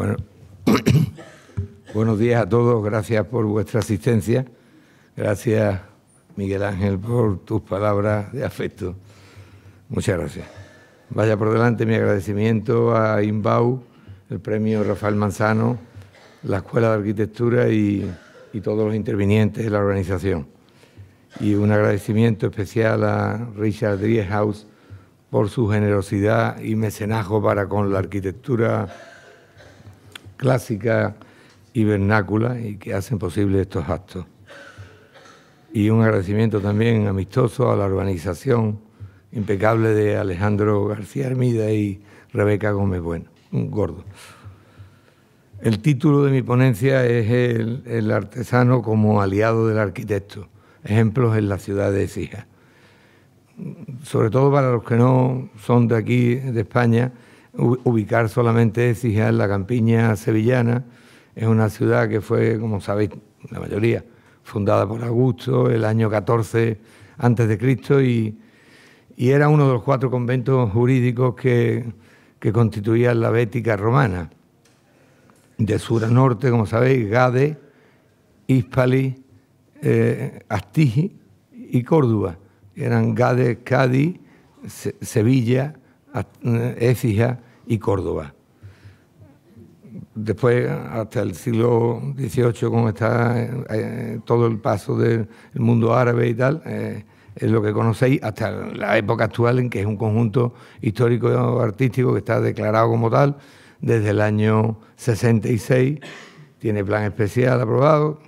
Bueno, buenos días a todos, gracias por vuestra asistencia. Gracias, Miguel Ángel, por tus palabras de afecto. Muchas gracias. Vaya por delante mi agradecimiento a INBAU, el premio Rafael Manzano, la Escuela de Arquitectura y, todos los intervinientes de la organización. Y un agradecimiento especial a Richard House por su generosidad y mecenazgo para con la arquitectura clásica y vernácula y que hacen posible estos actos. Y un agradecimiento también amistoso a la organización impecable de Alejandro García Hermida y Rebeca Gómez Bueno, un gordo. El título de mi ponencia es el, el, artesano como aliado del arquitecto, ejemplos en la ciudad de Sija. Sobre todo para los que no son de aquí, de España, ubicar solamente Écija en la campiña sevillana. Es una ciudad que fue, como sabéis, la mayoría, fundada por Augusto el año 14 antes de Cristo y, era uno de los cuatro conventos jurídicos que, que constituían la Bética romana. De sur a norte, como sabéis, Gade, Hispali, eh, Astigi y Córdoba. Eran Gade, Cádiz, Sevilla, Écija y Córdoba. Después, hasta el siglo XVIII, como está eh, eh, todo el paso del mundo árabe y tal, eh, es lo que conocéis hasta la época actual en que es un conjunto histórico artístico que está declarado como tal desde el año 66, tiene plan especial aprobado,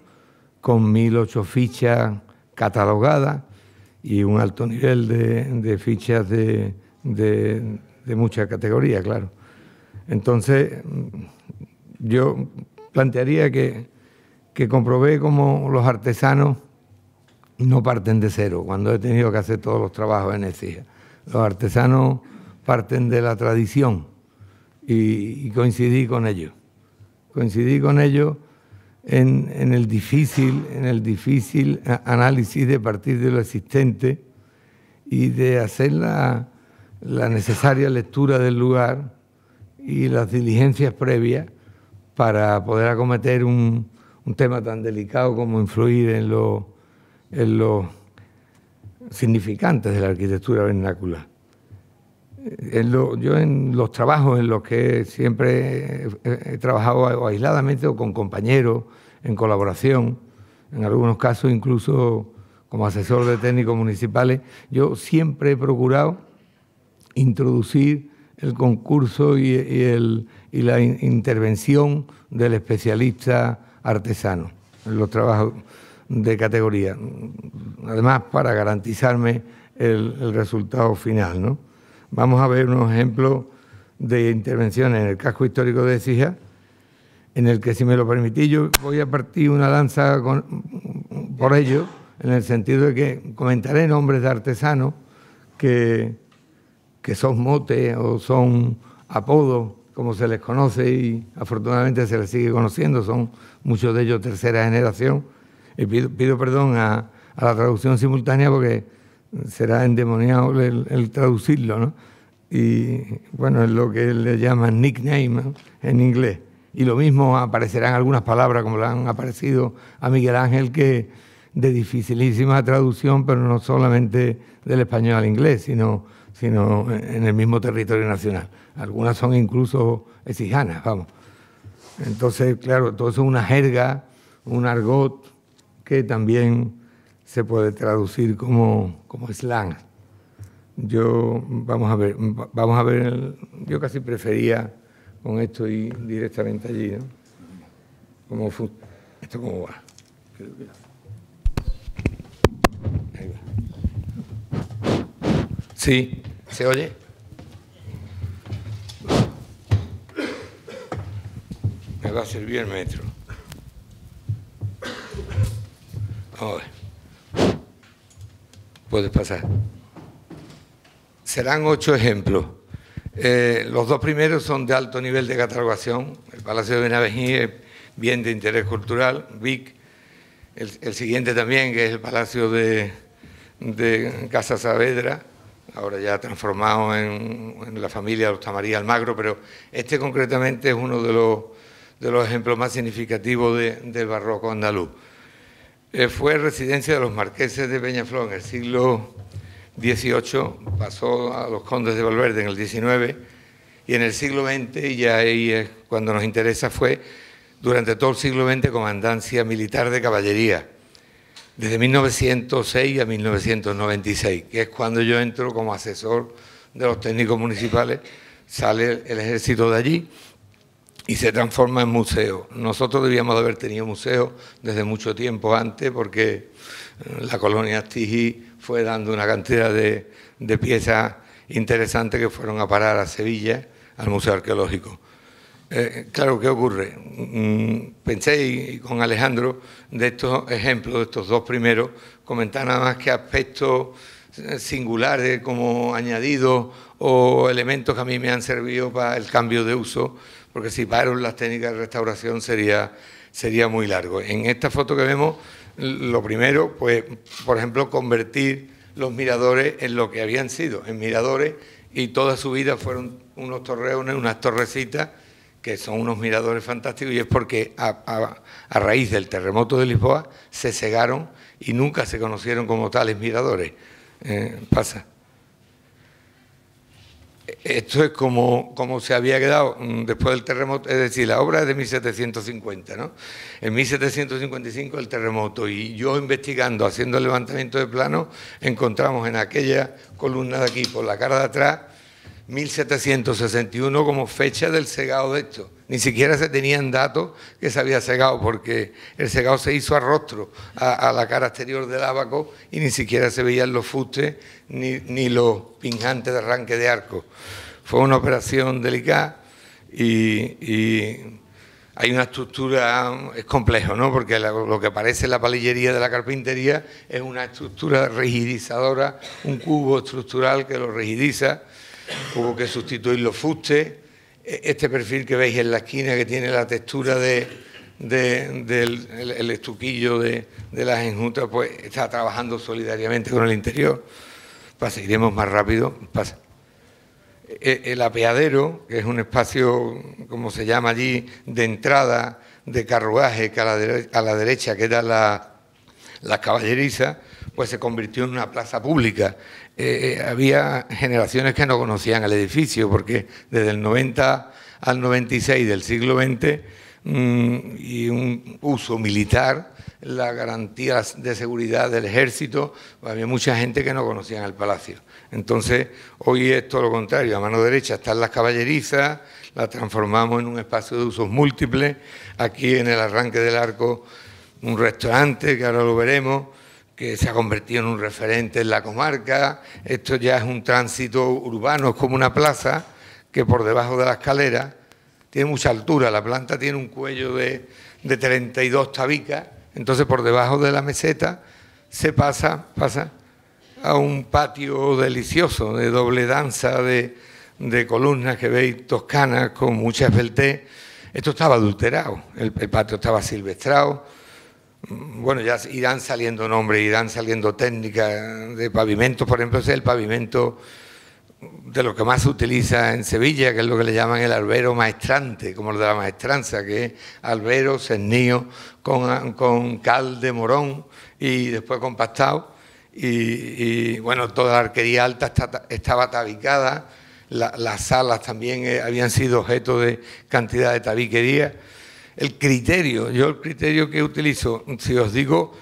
con 1.008 fichas catalogadas y un alto nivel de fichas de, de, mucha categoría, claro. Entonces, yo plantearía que, que comprobé cómo los artesanos no parten de cero, cuando he tenido que hacer todos los trabajos en ese. Los artesanos parten de la tradición y, coincidí con ellos. Coincidí con ellos en, el difícil, en el difícil análisis de partir de lo existente y de hacer la, la necesaria lectura del lugar y las diligencias previas para poder acometer un, tema tan delicado como influir en, lo, en los significantes de la arquitectura vernácula. Eh, en yo en los trabajos en los que siempre he trabajado aisladamente o con compañeros, en colaboración, en algunos casos incluso como asesor de técnicos municipales, yo siempre he procurado introducir el concurso y, el, y la intervención del especialista artesano en los trabajos de categoría. Además, para garantizarme el, resultado final. ¿no? Vamos a ver unos ejemplos de intervenciones en el casco histórico de Ecija, en el que, si me lo permitís, yo voy a partir una lanza con, por ello, en el sentido de que comentaré nombres de artesanos que que son mote o son apodos, como se les conoce y afortunadamente se les sigue conociendo, son muchos de ellos tercera generación. Y pido, perdón a, la traducción simultánea porque será endemoniado el, traducirlo, ¿no? Y bueno, es lo que le llaman nickname en inglés. Y lo mismo aparecerán algunas palabras como le han aparecido a Miguel Ángel, que de dificilísima traducción, pero no solamente del español al inglés, sino sino en el mismo territorio nacional. Algunas son incluso exijanas, vamos. Entonces, claro, todo eso es una jerga, un argot que también se puede traducir como, como slang. Yo, vamos a ver, vamos a ver, yo casi prefería con esto ir directamente allí, ¿no? Como, ¿Esto cómo va? Sí. ¿Se oye? Me va a servir el metro. Puedes pasar. Serán ocho ejemplos. Eh, los dos primeros son de alto nivel de catalogación, el Palacio de es bien de interés cultural, VIC. El, siguiente también, que es el Palacio de Casa Saavedra, ahora ya transformado en, la familia de Tamaría Almagro, pero este concretamente es uno de los, de los ejemplos más significativos del barroco andaluz. Eh, fue residencia de los marqueses de Peñaflor en el siglo XVIII, pasó a los condes de Valverde en el XIX y en el siglo XX, y ya ahí es cuando nos interesa, fue durante todo el siglo XX comandancia militar de caballería desde 1906 a 1996, que es cuando yo entro como asesor de los técnicos municipales, sale el ejército de allí y se transforma en museo. Nosotros debíamos de haber tenido museo desde mucho tiempo antes porque eh, la colonia Tiji fue dando una cantidad de, de piezas interesantes que fueron a parar a Sevilla, al Museo Arqueológico. Eh, claro, ¿qué ocurre? Mm, pensé con Alejandro de estos ejemplos, de estos dos primeros, comentar nada más que aspectos eh, singulares como añadidos o elementos que a mí me han servido para el cambio de uso, porque si paro las técnicas de restauración sería, sería muy largo. En esta foto que vemos, lo primero, pues, por ejemplo, convertir los miradores en lo que habían sido, en miradores, y toda su vida fueron unos torreones, unas torrecitas, que son unos miradores fantásticos, y es porque a, raíz del terremoto de Lisboa se cegaron y nunca se conocieron como tales miradores. Eh, pasa. Esto es como, como se había quedado mm, después del terremoto, es decir, la obra es de 1750, ¿no? En 1755 el terremoto y yo investigando, haciendo el levantamiento de plano, encontramos en aquella columna de aquí, por la cara de atrás, 1761 como fecha del segado de esto. Ni siquiera se tenían datos que se había segado, porque el segado se hizo a rostro, a, la cara exterior del abaco, y ni siquiera se veían los fustes ni, los pinjantes de arranque de arco. Fue una operación delicada y, hay una estructura, es complejo, ¿no? Porque lo que parece la palillería de la carpintería es una estructura rigidizadora, un cubo estructural que lo rigidiza hubo que sustituir los fustes, e-, este perfil que veis en la esquina que tiene la textura de, del el, estuquillo de, las enjutas, pues está trabajando solidariamente con el interior. Pasa, más rápido, pasa. E-, e-, el, apeadero, que es un espacio, como se llama allí, de entrada, de carruaje, que a la, derecha queda la, la caballeriza, pues se convirtió en una plaza pública eh, eh, había generaciones que no conocían el edificio, porque desde el 90 al 96 del siglo XX mm, y un uso militar, ...la garantía de seguridad del ejército, había mucha gente que no conocía el palacio. Entonces, hoy es todo lo contrario, a mano derecha están las caballerizas, las transformamos en un espacio de usos múltiples, aquí en el arranque del arco un restaurante, que ahora lo veremos, que se ha convertido en un referente en la comarca. Esto ya es un tránsito urbano, es como una plaza que por debajo de la escalera tiene mucha altura. La planta tiene un cuello de, de 32 tabicas, entonces por debajo de la meseta se pasa, pasa a un patio delicioso de doble danza, de, columnas que veis toscanas con mucha esbeltez. Esto estaba adulterado, el patio estaba silvestrado bueno, ya irán saliendo nombres, irán saliendo técnicas de pavimentos, por ejemplo, ese es el pavimento de lo que más se utiliza en Sevilla, que es lo que le llaman el albero maestrante, como lo de la maestranza, que es albero, cernío, con, cal de morón y después con Y, bueno, toda la arquería alta estaba tabicada, las salas también eh, habían sido objeto de cantidad de tabiquería el criterio, yo el criterio que utilizo, si os digo,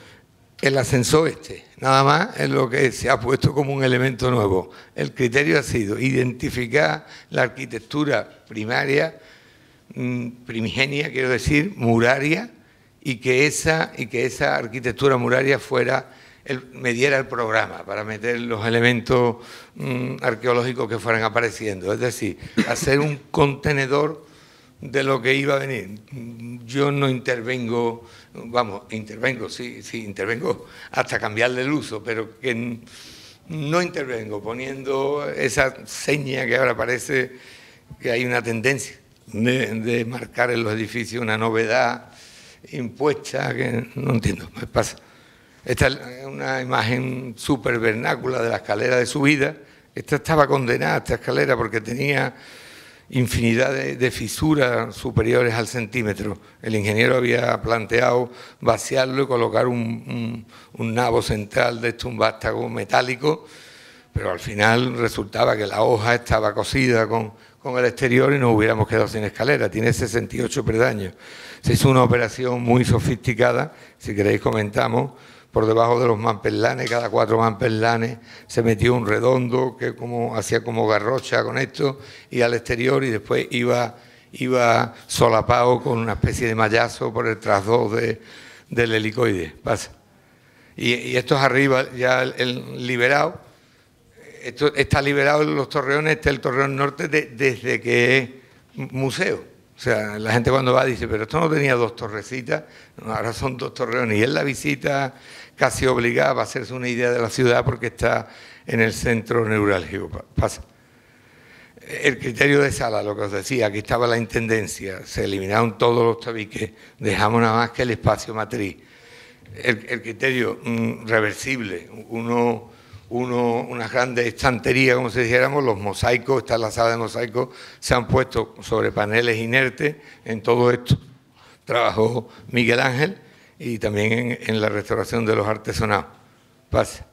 el ascensor este, nada más es lo que se ha puesto como un elemento nuevo. El criterio ha sido identificar la arquitectura primaria, mm, primigenia, quiero decir, muraria, y que esa, y que esa arquitectura muraria fuera el, me diera el programa para meter los elementos mm, arqueológicos que fueran apareciendo. Es decir, hacer un contenedor de lo que iba a venir. Yo no intervengo, vamos, intervengo, sí, sí, intervengo hasta cambiarle el uso, pero que no intervengo poniendo esa seña que ahora parece que hay una tendencia de, marcar en los edificios una novedad impuesta que no entiendo, me pasa. Esta es una imagen súper vernácula de la escalera de subida. Esta estaba condenada, esta escalera, porque tenía infinidad de, fisuras superiores al centímetro. El ingeniero había planteado vaciarlo y colocar un, nabo central de un vástago metálico, pero al final resultaba que la hoja estaba cosida con, con el exterior y nos hubiéramos quedado sin escalera. Tiene 68 predaños. Se hizo una operación muy sofisticada, si queréis comentamos, por debajo de los mampelanes, cada cuatro mampelanes se metió un redondo que como, hacía como garrocha con esto, y al exterior y después iba, solapado con una especie de mallazo por el trasdo de, del helicoide. Pasa. Y, esto es arriba, ya el, liberado. Esto está liberado en los torreones, está el torreón norte desde que es museo. O sea, la gente cuando va dice, pero esto no tenía dos torrecitas, ahora son dos torreones. Y es la visita casi obligada a hacerse una idea de la ciudad porque está en el centro neurálgico. Pasa. El criterio de sala, lo que os decía, aquí estaba la intendencia, se eliminaron todos los tabiques, dejamos nada más que el espacio matriz. El, criterio mm, reversible, uno, uno, una grande estantería, como se dijéramos, los mosaicos, está la sala de mosaicos, se han puesto sobre paneles inertes en todo esto. Trabajó Miguel Ángel y también en, la restauración de los artesonados. Pasa.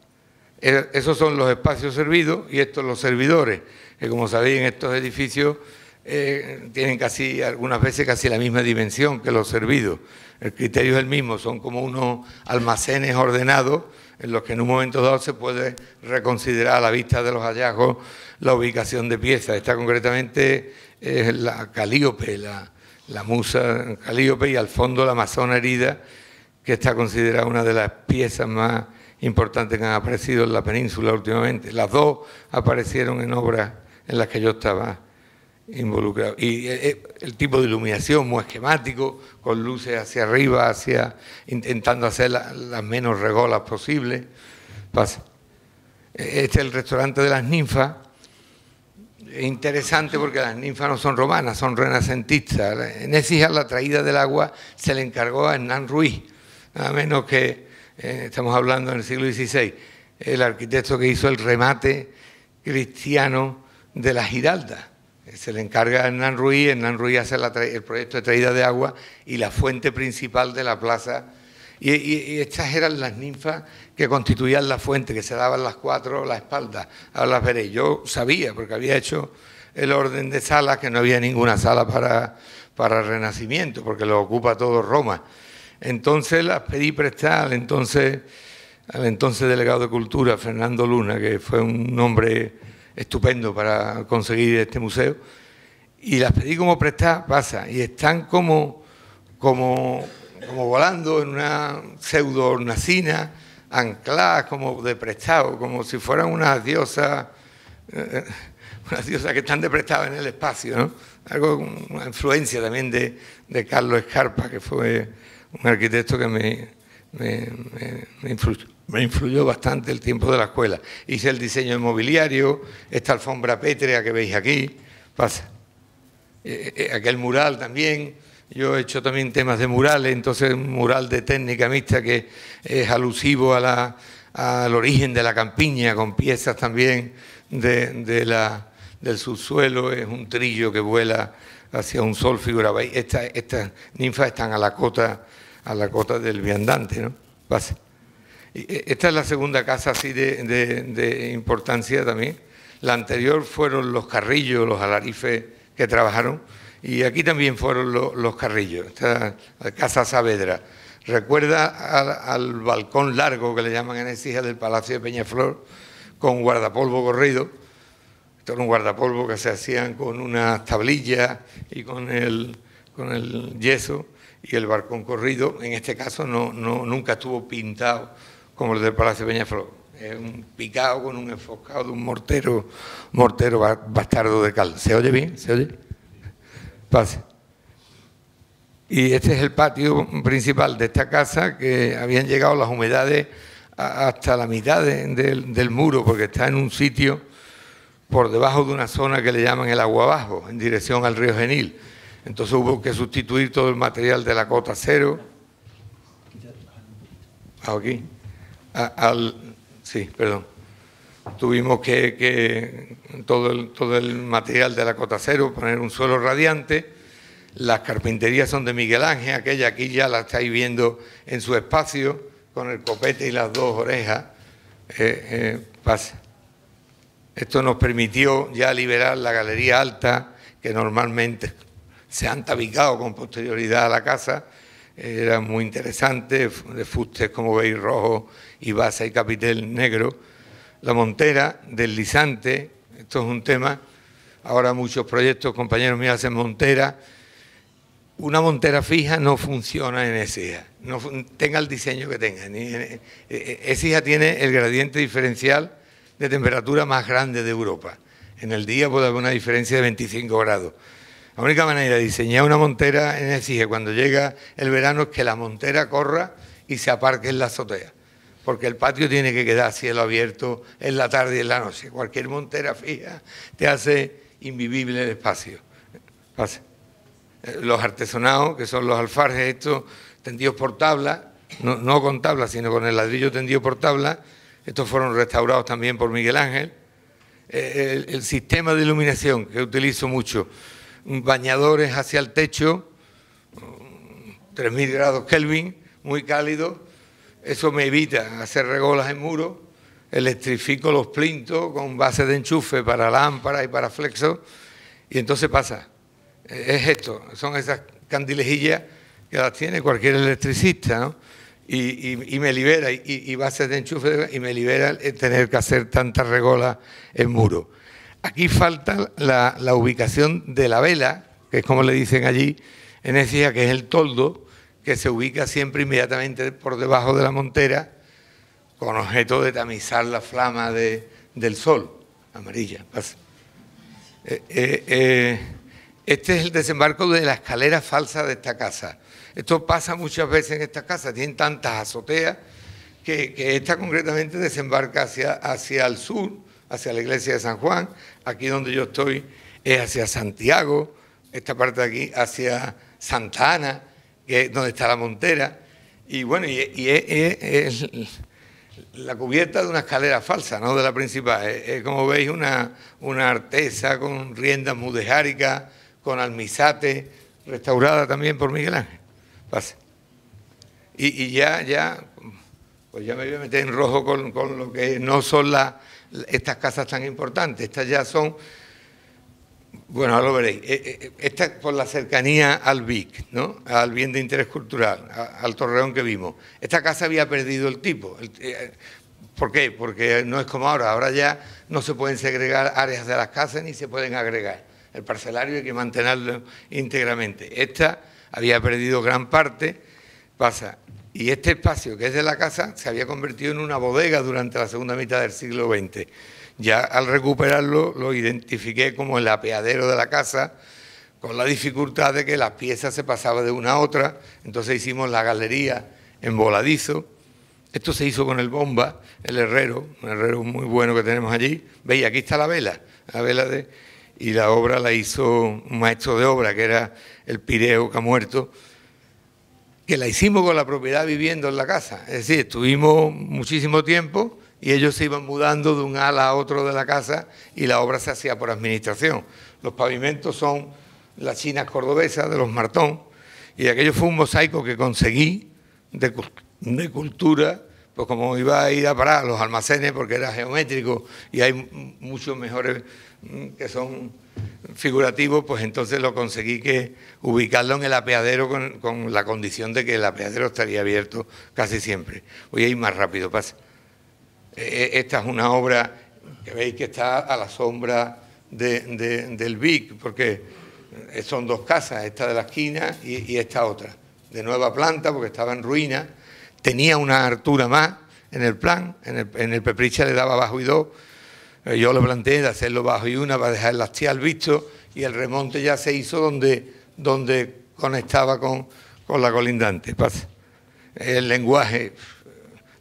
E, esos son los espacios servidos y estos los servidores, que como sabéis en estos edificios eh, tienen casi, algunas veces casi la misma dimensión que los servidos. El criterio es el mismo, son como unos almacenes ordenados en los que en un momento dado se puede reconsiderar a la vista de los hallazgos la ubicación de piezas. ...esta concretamente es la Calíope, la, la musa Calíope y al fondo la Amazona herida, que está considerada una de las piezas más importantes que han aparecido en la península últimamente. Las dos aparecieron en obras en las que yo estaba involucrado. Y eh, eh, el tipo de iluminación muy esquemático, con luces hacia arriba, hacia intentando hacer las menos regolas posibles. E, este es el restaurante de las ninfas. interesante porque las ninfas no son romanas, son renacentistas. En ya la traída del agua se le encargó a Hernán Ruiz a menos que, eh, estamos hablando en el siglo XVI, el arquitecto que hizo el remate cristiano de la Giralda. Se le encarga a Hernán Ruiz, Hernán Ruiz hace el proyecto de traída de agua y la fuente principal de la plaza. Y, estas eran las ninfas que constituían la fuente, que se daban las cuatro la espalda. Ahora las veréis. Yo sabía, porque había hecho el orden de salas, que no había ninguna sala para, para Renacimiento, porque lo ocupa todo Roma. Entonces las pedí prestar al entonces, al entonces delegado de Cultura, Fernando Luna, que fue un hombre estupendo para conseguir este museo, y las pedí como prestar, pasa, y están como, como, como volando en una pseudo hornacina, ancladas como de prestado, como si fueran unas diosas, eh, diosas que están de prestado en el espacio, ¿no? Algo, una influencia también de, de Carlos Escarpa, que fue un arquitecto que me, me, influyó, bastante el tiempo de la escuela. Hice el diseño inmobiliario, esta alfombra pétrea que veis aquí, pasa. Eh, eh, aquel mural también. Yo he hecho también temas de murales, entonces un mural de técnica mixta que es alusivo a la, al origen de la campiña, con piezas también de, de la, del subsuelo, es un trillo que vuela hacia un sol, figura. Estas ninfas están a la cota a la costa del viandante, ¿no? Eh, esta es la segunda casa así de, importancia también. La anterior fueron los carrillos, los alarifes que trabajaron, y aquí también fueron los, carrillos, esta Casa Saavedra. Recuerda al, balcón largo que le llaman en Ecija del Palacio de Peñaflor, con guardapolvo corrido. Esto era un guardapolvo que se hacían con unas tablillas y con el, con el yeso y el balcón corrido, en este caso, no, nunca estuvo pintado como el del Palacio de Peñaflor. Es un picado con un enfocado de un mortero, mortero bastardo de cal. ¿Se oye bien? ¿Se oye? Pase. Y este es el patio principal de esta casa que habían llegado las humedades hasta la mitad del muro, porque está en un sitio por debajo de una zona que le llaman el agua abajo, en dirección al río Genil entonces hubo que sustituir todo el material de la cota cero. Aquí. Ah, sí, perdón. Tuvimos que, todo, el, todo el material de la cota cero, poner un suelo radiante. Las carpinterías son de Miguel Ángel, aquella aquí ya la estáis viendo en su espacio, con el copete y las dos orejas. Eh, eh, Esto nos permitió ya liberar la galería alta, que normalmente se han tabicado con posterioridad a la casa, era muy interesante, de fustes como veis rojo y base y capitel negro, la montera, deslizante, esto es un tema, ahora muchos proyectos, compañeros míos hacen montera, una montera fija no funciona en ese no, tenga el diseño que tenga, eh, eh, ...ese tiene el gradiente diferencial de temperatura más grande de Europa, en el día puede haber una diferencia de 25 grados, la única manera de diseñar una montera en el exige cuando llega el verano es que la montera corra y se aparque en la azotea, porque el patio tiene que quedar cielo abierto en la tarde y en la noche. Cualquier montera fija te hace invivible el espacio. Eh, los artesonados, que son los alfarjes estos tendidos por tabla, no, con tabla, sino con el ladrillo tendido por tabla, estos fueron restaurados también por Miguel Ángel. Eh, el, sistema de iluminación que utilizo mucho bañadores hacia el techo, 3.000 grados Kelvin, muy cálido, eso me evita hacer regolas en muro, electrifico los plintos con base de enchufe para lámparas y para flexos, y entonces pasa. E-, es esto, son esas candilejillas que las tiene cualquier electricista, Y, me libera, y, y, bases de enchufe, y me libera el tener que hacer tantas regolas en muro. Aquí falta la, ubicación de la vela, que es como le dicen allí en Ecija, que es el toldo, que se ubica siempre inmediatamente por debajo de la montera con objeto de tamizar la flama del sol, amarilla. Eh, eh, eh, este es el desembarco de la escalera falsa de esta casa. Esto pasa muchas veces en esta casa, tienen tantas azoteas que, esta concretamente desembarca hacia, hacia el sur hacia la iglesia de San Juan, aquí donde yo estoy es hacia Santiago, esta parte de aquí hacia Santa Ana, que es donde está la montera, y bueno, y, es, la cubierta de una escalera falsa, no de la principal, es, como veis una, una artesa con riendas mudejáricas, con almizate, restaurada también por Miguel Ángel. Pase. Y, ya, ya, pues ya me voy a meter en rojo con, con lo que no son las estas casas tan importantes. Estas ya son, bueno, ahora lo veréis, eh, eh, eh, esta por la cercanía al BIC, ¿no? al bien de interés cultural, al torreón que vimos. Esta casa había perdido el tipo. ¿Por qué? Porque no es como ahora. Ahora ya no se pueden segregar áreas de las casas ni se pueden agregar. El parcelario hay que mantenerlo íntegramente. Esta había perdido gran parte. Pasa, y este espacio, que es de la casa, se había convertido en una bodega durante la segunda mitad del siglo XX. Ya al recuperarlo lo identifiqué como el apeadero de la casa, con la dificultad de que las piezas se pasaban de una a otra, entonces hicimos la galería en voladizo. Esto se hizo con el bomba, el herrero, un herrero muy bueno que tenemos allí. Veis, aquí está la vela, la vela de... Y la obra la hizo un maestro de obra, que era el Pireo que ha muerto, que la hicimos con la propiedad viviendo en la casa. Es decir, estuvimos muchísimo tiempo y ellos se iban mudando de un ala a otro de la casa y la obra se hacía por administración. Los pavimentos son las chinas cordobesas de los Martón y aquello fue un mosaico que conseguí de, cultura, pues como iba a ir a parar los almacenes porque era geométrico y hay muchos mejores mm, que son figurativo, pues entonces lo conseguí que ubicarlo en el apeadero con, la condición de que el apeadero estaría abierto casi siempre. Voy a ir más rápido, pasa. E, e, esta es una obra que veis que está a la sombra del Vic, porque eh, son dos casas, esta de la esquina y, esta otra, de nueva planta, porque estaba en ruina, tenía una altura más en el plan, en el, en el le daba bajo y dos, eh, yo lo planteé de hacerlo bajo y una para dejar el hastial visto y el remonte ya se hizo donde, donde conectaba con, con la colindante. El lenguaje,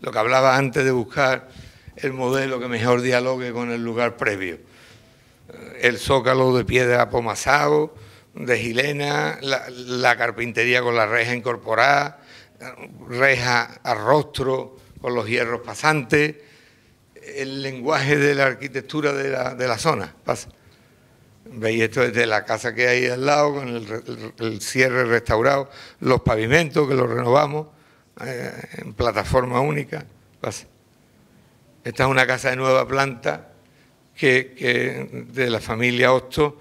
lo que hablaba antes de buscar el modelo que mejor dialogue con el lugar previo. Eh, el zócalo de piedra pomazado de Gilena, la carpintería con la reja incorporada, reja a rostro con los hierros pasantes, el lenguaje de la arquitectura de la, de la zona. Veis esto desde la casa que hay al lado, con el, cierre restaurado, los pavimentos que los renovamos eh, en plataforma única. Esta es una casa de nueva planta que, de la familia Osto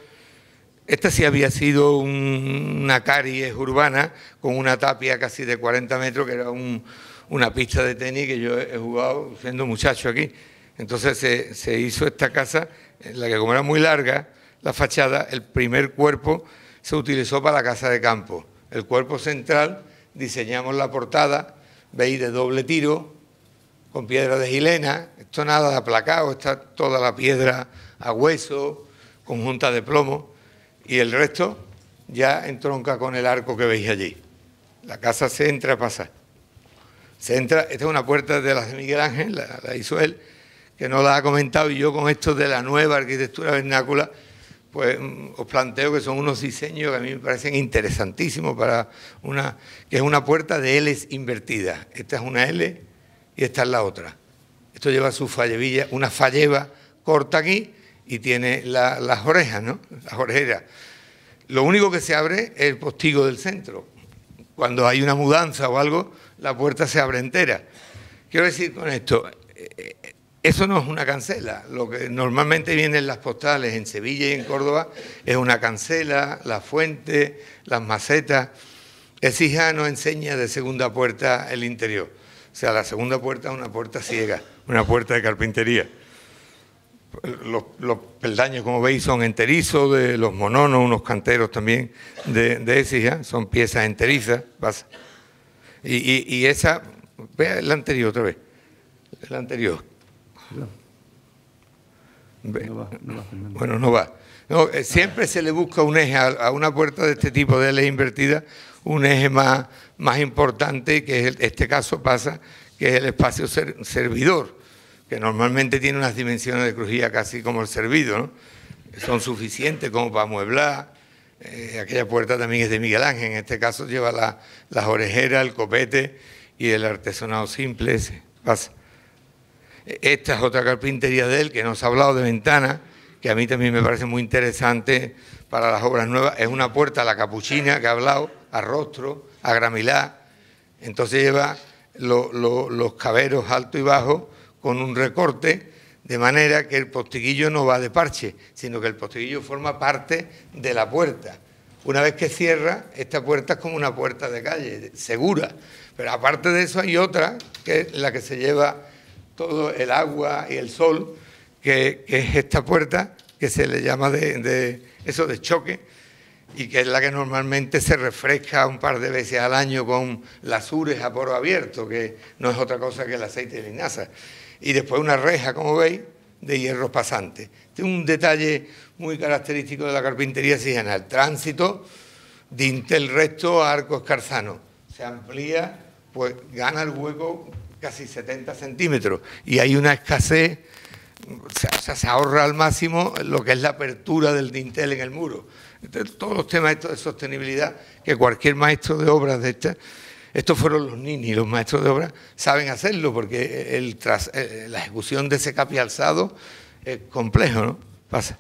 Esta sí había sido una caries urbana con una tapia casi de 40 metros, que era una pista de tenis que yo he jugado siendo muchacho aquí. Entonces se, hizo esta casa, eh, la que como era muy larga la fachada, el primer cuerpo se utilizó para la casa de campo. El cuerpo central diseñamos la portada, veis de doble tiro, con piedra de gilena, esto nada de aplacado, está toda la piedra a hueso, conjunta de plomo, y el resto ya entronca con el arco que veis allí. La casa se entra a pasar. Se entra, esta es una puerta de las de Miguel Ángel, la, la hizo él, que no la ha comentado, y yo con esto de la nueva arquitectura vernácula, pues mm, os planteo que son unos diseños que a mí me parecen interesantísimos para una, que es una puerta de L invertida. Esta es una L y esta es la otra. Esto lleva su fallevilla, una falleva corta aquí y tiene las orejas, ¿no? Las orejeras. Lo único que se abre es el postigo del centro. Cuando hay una mudanza o algo, la puerta se abre entera. Quiero decir con esto, eh, eh, eso no es una cancela. Lo que normalmente vienen las postales en Sevilla y en Córdoba es una cancela, la fuente, las macetas. El nos enseña de segunda puerta el interior. O sea, la segunda puerta es una puerta ciega, una puerta de carpintería. Los, peldaños, como veis, son enterizos de los mononos, unos canteros también de, de son piezas enterizas. Y, y esa, vea el anterior otra vez, el anterior bueno, no va. Eh, siempre se le busca un eje a, una puerta de este tipo de ley invertida, un eje más, más importante, que es el, este caso pasa, que es el espacio servidor, que normalmente tiene unas dimensiones de crujía casi como el servido, son suficientes como para mueblar. Eh, aquella puerta también es de Miguel Ángel, en este caso lleva la, las orejeras, el copete y el artesonado simple Pasa. Esta es otra carpintería de él que nos ha hablado de ventana, que a mí también me parece muy interesante para las obras nuevas. Es una puerta la capuchina que ha hablado, a rostro, a gramilá. Entonces lleva los caberos alto y bajo con un recorte, de manera que el postiguillo no va de parche, sino que el postiguillo forma parte de la puerta. Una vez que cierra, esta puerta es como una puerta de calle, segura. Pero aparte de eso hay otra, que es la que se lleva todo el agua y el sol, que, es esta puerta que se le llama de, eso de choque y que es la que normalmente se refresca un par de veces al año con ures a poro abierto, que no es otra cosa que el aceite de linaza. Y después una reja, como veis, de hierros pasantes. Este un detalle muy característico de la carpintería en el tránsito, dintel recto a arcos escarzano. Se amplía, pues gana el hueco casi 70 centímetros y hay una escasez, o sea, se ahorra al máximo lo que es la apertura del dintel en el muro. Entonces, todos los temas de sostenibilidad que cualquier maestro de obras de estas, estos fueron los y los maestros de obras, saben hacerlo porque el, tras, eh, la ejecución de ese capi alzado es complejo, ¿no? Pasa.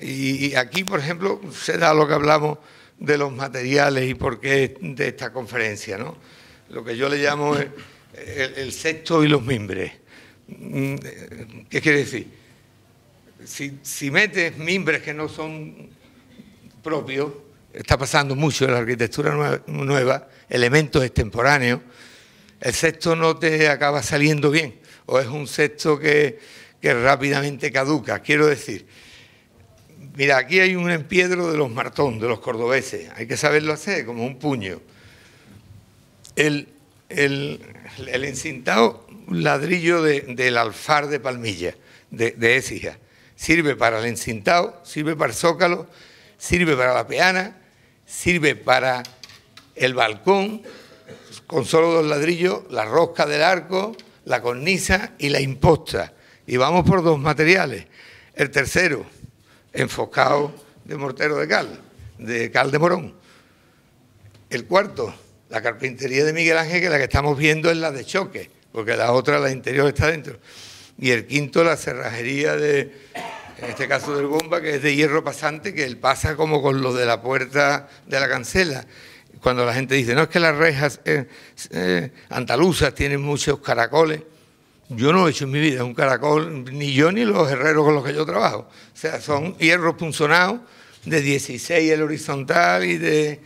Y aquí, por ejemplo, se da lo que hablamos de los materiales y por qué de esta conferencia, ¿no? Lo que yo le llamo el, sexto y los mimbres. Mm, eh, ¿Qué quiere decir? Si, metes mimbres que no son propios, está pasando mucho en la arquitectura nueva, elementos extemporáneos, el sexto no te acaba saliendo bien, o es un sexto que, rápidamente caduca. Quiero decir, mira, aquí hay un empiedro de los martón, de los cordobeses, hay que saberlo hacer, como un puño. El, el, encintado ladrillo del alfar de palmilla, de, de Sirve para el encintado, sirve para el zócalo, sirve para la peana, sirve para el balcón, con solo dos ladrillos, la rosca del arco, la cornisa y la imposta. Y vamos por dos materiales. El tercero, enfocado de mortero de cal, de cal de morón. El cuarto, la carpintería de Miguel Ángel, que la que estamos viendo es la de choque, porque la otra, la interior, está dentro. Y el quinto, la cerrajería de, en este caso del bomba, que es de hierro pasante, que él pasa como con lo de la puerta de la cancela. Cuando la gente dice, no, es que las rejas eh, eh andaluzas tienen muchos caracoles. Yo no he hecho en mi vida un caracol, ni yo ni los herreros con los que yo trabajo. O sea, son hierros punzonados de 16 el horizontal y de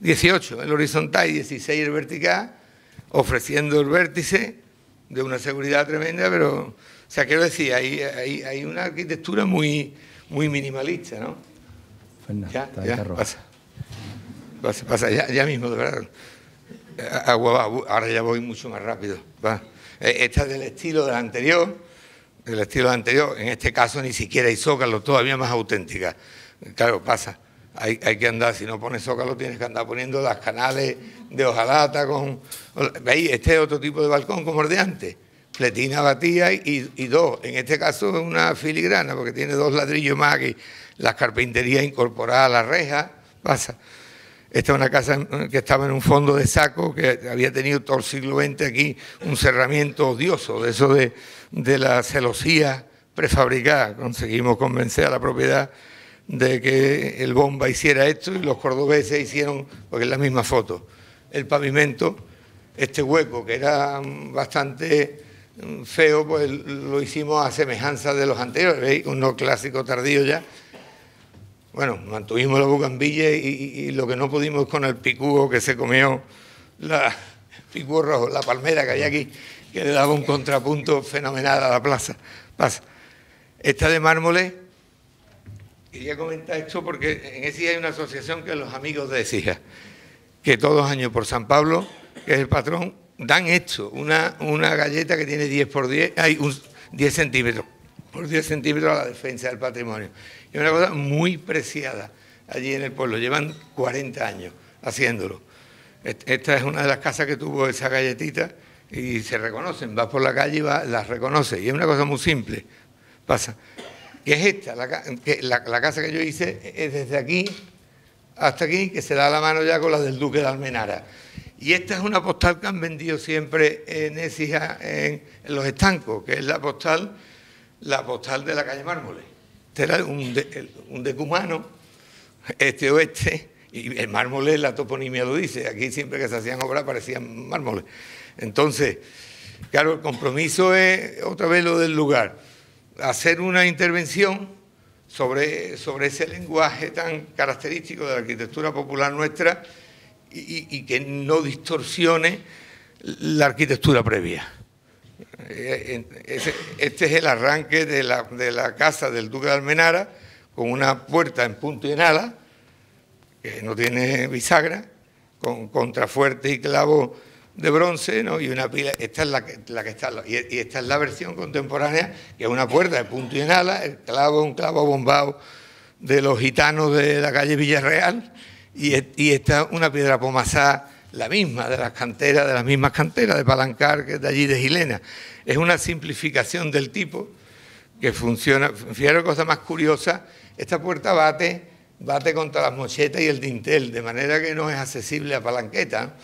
18 uh, el horizontal y 16 el vertical, ofreciendo el vértice de una seguridad tremenda, pero, o sea, quiero decir, hay, hay, una arquitectura muy, muy minimalista, ¿no? ya, ya, pasa. Pasa, ya, mismo, de verdad. ahora ya voy mucho más rápido. Va. Eh, esta es del estilo del anterior, del estilo anterior, en este caso ni siquiera hay zócalo, todavía más auténtica. Claro, pasa. Hay, hay, que andar, si no pones zócalo tienes que andar poniendo las canales de hojalata con... ¿Veis? Este es otro tipo de balcón como el de antes. Pletina batía y, dos. En este caso una filigrana porque tiene dos ladrillos más que las carpinterías incorporadas a la reja. Pasa. Esta es una casa que estaba en un fondo de saco, que había tenido todo el siglo XX aquí un cerramiento odioso, de eso de, de la celosía prefabricada. Conseguimos convencer a la propiedad de que el Bomba hiciera esto y los cordobeses hicieron, porque es la misma foto, el pavimento, este hueco que era mm, bastante mm, feo, pues lo hicimos a semejanza de los anteriores, ¿veis? no clásico tardío ya. Bueno, mantuvimos la bucambilla y, lo que no pudimos con el picúo que se comió, la, picúo rojo, la palmera que hay aquí, que le daba un contrapunto fenomenal a la plaza. Pasa. Esta de mármol Quería comentar esto porque en día hay una asociación que los amigos de que todos años por San Pablo, que es el patrón, dan esto, una, galleta que tiene 10 por 10, hay un, 10 centímetros, por 10 centímetros a la defensa del patrimonio. Es una cosa muy preciada allí en el pueblo, llevan 40 años haciéndolo. Esta es una de las casas que tuvo esa galletita y se reconocen, vas por la calle y las reconoces. Y es una cosa muy simple, pasa que es esta, la, casa que yo hice es eh, eh, desde aquí hasta aquí, que se da la mano ya con la del Duque de Almenara. Y esta es una postal que han vendido siempre eh, en en, los estancos, que es la postal, la postal de la calle Mármoles. Este era un, un decumano, este oeste, y el mármol la toponimia lo dice, aquí siempre que se hacían obras parecían mármoles. Entonces, claro, el compromiso es otra vez lo del lugar hacer una intervención sobre, sobre ese lenguaje tan característico de la arquitectura popular nuestra y, que no distorsione la arquitectura previa. Eh, este es el arranque de la, de la casa del Duque de Almenara con una puerta en punto y en ala, que no tiene bisagra, con contrafuerte y clavo de bronce, ¿no? Y una pila, esta es la que, está, y esta es la versión contemporánea, que es una puerta de punto y enala, el clavo, un clavo bombado de los gitanos de la calle Villarreal, y, y una piedra pomazada, la misma, de las canteras, de las mismas canteras, de Palancar, que es de allí, de Gilena. Es una simplificación del tipo que funciona, Fijaros cosa más curiosa, esta puerta bate, bate contra las mochetas y el dintel, de manera que no es accesible a palanqueta,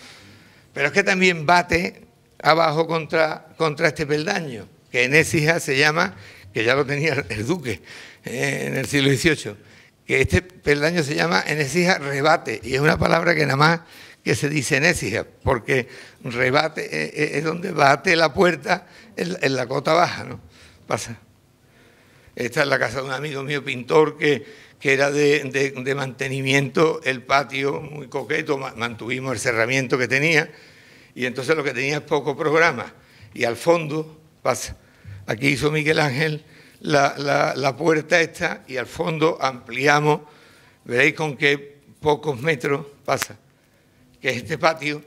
pero es que también bate abajo contra, contra este peldaño, que en se llama, que ya lo tenía el duque eh, en el siglo XVIII, que este peldaño se llama en rebate, y es una palabra que nada más que se dice en porque rebate eh, eh, es, donde bate la puerta en la cota baja, ¿no? Pasa. Esta es la casa de un amigo mío pintor que, que era de, mantenimiento el patio, muy coqueto, mantuvimos el cerramiento que tenía, y entonces lo que tenía es poco programa. Y al fondo, pasa, aquí hizo Miguel Ángel la, puerta esta, y al fondo ampliamos, veréis con qué pocos metros pasa, que este patio,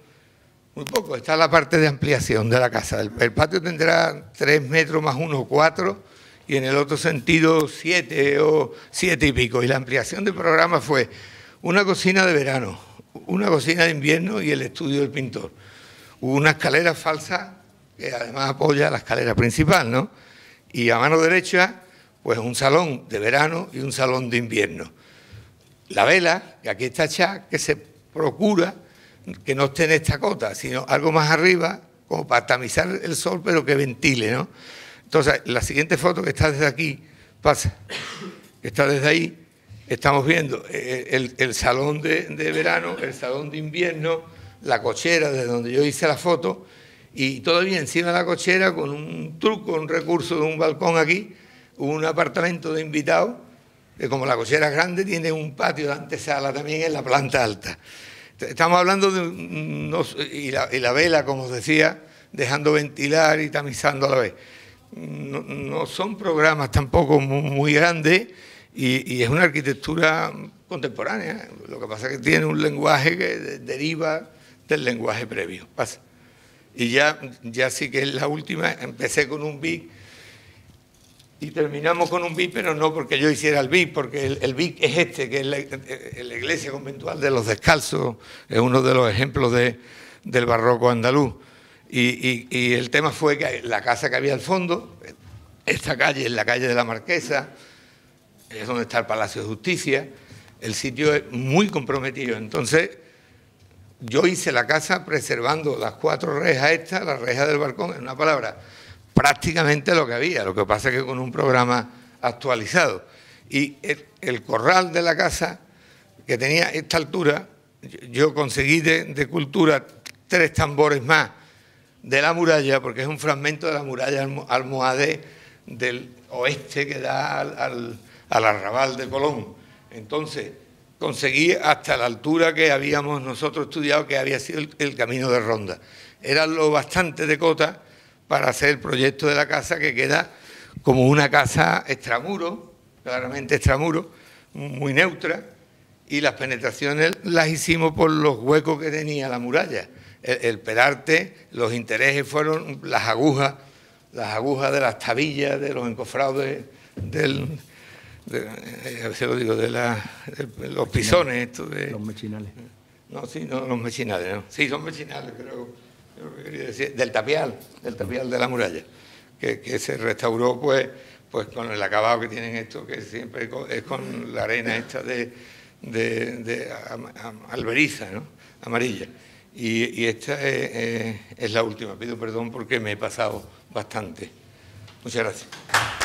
muy poco, está la parte de ampliación de la casa. El, patio tendrá tres metros más uno, cuatro y en el otro sentido siete o siete y Y la ampliación del programa fue una cocina de verano, una cocina de invierno y el estudio del pintor. Hubo una escalera falsa que además apoya la escalera principal, ¿no? Y a mano derecha, pues un salón de verano y un salón de invierno. La vela, que aquí está ya que se procura que no esté en esta cota, sino algo más arriba, como para tamizar el sol, pero que ventile, ¿no? Entonces, la siguiente foto que está desde aquí, pasa, que está desde ahí, estamos viendo eh, eh, el, salón de, verano, el salón de invierno, la cochera de donde yo hice la foto, y todavía encima de la cochera, con un truco, un recurso de un balcón aquí, un apartamento de invitados, que como la cochera es grande, tiene un patio de antesala también en la planta alta. Estamos hablando de, la, y la vela, como os decía, dejando ventilar y tamizando a la vez no, son programas tampoco muy, grandes y, es una arquitectura contemporánea. Lo que pasa es que tiene un lenguaje que deriva del lenguaje previo. Y ya, ya sí que es la última, empecé con un BIC y terminamos con un BIC, pero no porque yo hiciera el BIC, porque el, BIC es este, que es eh, la, iglesia conventual de los descalzos, es uno de los ejemplos del barroco andaluz. Y, el tema fue que la casa que había al fondo, esta calle es la calle de la Marquesa, es donde está el Palacio de Justicia, el sitio es muy comprometido. Entonces, yo hice la casa preservando las cuatro rejas estas, las rejas del balcón, en una palabra, prácticamente lo que había, lo que pasa es que con un programa actualizado. Y el, corral de la casa, que tenía esta altura, yo conseguí de cultura tres tambores más de la muralla, porque es un fragmento de la muralla almohade del oeste que da al, al, arrabal de Colón. Entonces, conseguí hasta la altura que habíamos nosotros estudiado, que había sido el, el, camino de ronda. Era lo bastante de cota para hacer el proyecto de la casa que queda como una casa extramuro, claramente extramuro, muy neutra, y las penetraciones las hicimos por los huecos que tenía la muralla el, perarte, los intereses fueron las agujas, las agujas de las tabillas, de los encofrados de, del, eh, los pisones, esto de, los mechinales. No, sí, no, los mechinales, no. Sí, son mechinales, creo, quería decir, del tapial, del tapial de la muralla, que, se restauró pues, pues con el acabado que tienen esto, que siempre es con, la arena esta de, de alberiza, ¿no? Amarilla. Y, esta eh, eh, es la última. Pido perdón porque me he pasado bastante. Muchas gracias.